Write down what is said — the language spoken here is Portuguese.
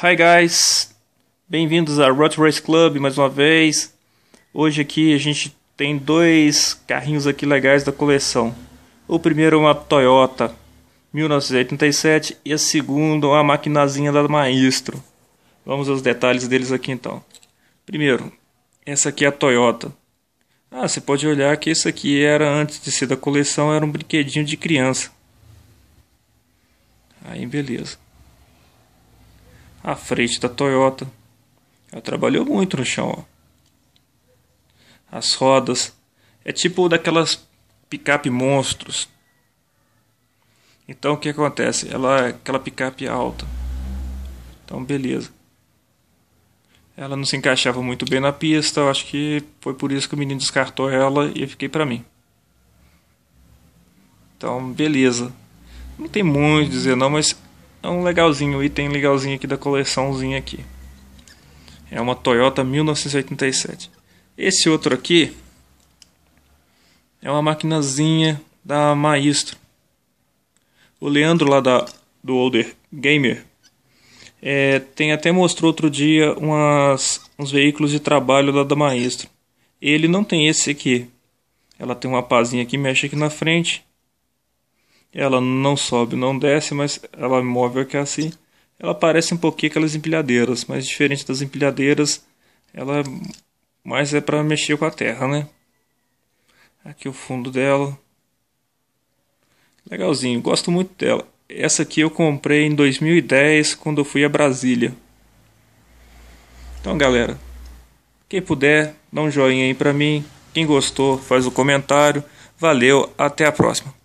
Hi guys, bem-vindos a Rot Race Club mais uma vez. Hoje aqui a gente tem dois carrinhos aqui legais da coleção. O primeiro é uma Toyota 1987 e a segunda é uma maquinazinha da Maestro. Vamos aos detalhes deles aqui então. Primeiro, essa aqui é a Toyota. Ah, você pode olhar que isso aqui era antes de ser da coleção, era um brinquedinho de criança. Aí beleza à frente da Toyota. Ela trabalhou muito no chão. Ó. As rodas. É tipo daquelas picape monstros. Então o que acontece? Ela é aquela picape alta. Então beleza. Ela não se encaixava muito bem na pista, eu acho que foi por isso que o menino descartou ela e eu fiquei para mim. Então beleza. Não tem muito a dizer não, mas é um legalzinho, um item legalzinho aqui da coleçãozinha aqui. É uma Toyota 1987. Esse outro aqui é uma maquinazinha da Maestro. O Leandro lá da, do Older Gamer é, tem até mostrou outro dia umas, uns veículos de trabalho lá da Maestro. Ele não tem esse aqui. Ela tem uma pazinha que mexe aqui na frente ela não sobe, não desce, mas ela é móvel que é assim. Ela parece um pouquinho aquelas empilhadeiras, mas diferente das empilhadeiras, ela mais é para mexer com a terra, né? Aqui o fundo dela. Legalzinho, gosto muito dela. Essa aqui eu comprei em 2010 quando eu fui a Brasília. Então, galera, quem puder, dá um joinha aí para mim. Quem gostou, faz o um comentário. Valeu, até a próxima.